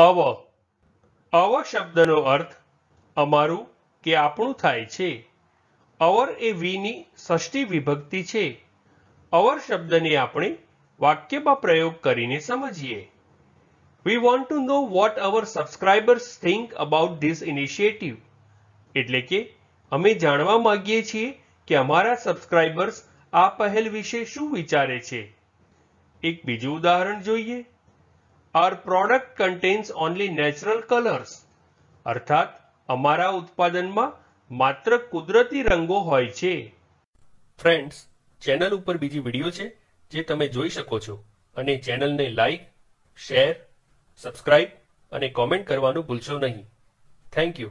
અવ અવ શબ્દનો અર્થ અમારું કે આપણું થાય છે અવર એ વીની ષષ્ઠી વિભક્તિ છે અવર શબ્દને આપણે વાક્યમાં પ્રયોગ કરીને સમજીએ we want to know what our subscribers think about this initiative એટલે કે અમે જાણવા માગીએ છીએ કે અમારા સબસ્ક્રાઇબર્સ આ પહેલ વિશે શું વિચારે છે એક બીજું ઉદાહરણ જોઈએ our product contains only natural colours અર્થાત અમારા ઉત્પાદનમાં માત્ર કુદરતી રંગો હોય છે ફ્રેન્ડ્સ ચેનલ ઉપર બીજી વિડીયો છે જે તમે જોઈ શકો છો અને ચેનલને લાઈક શેર સબસ્ક્રાઈબ અને કોમેન્ટ કરવાનું ભૂલશો નહીં થેન્ક યુ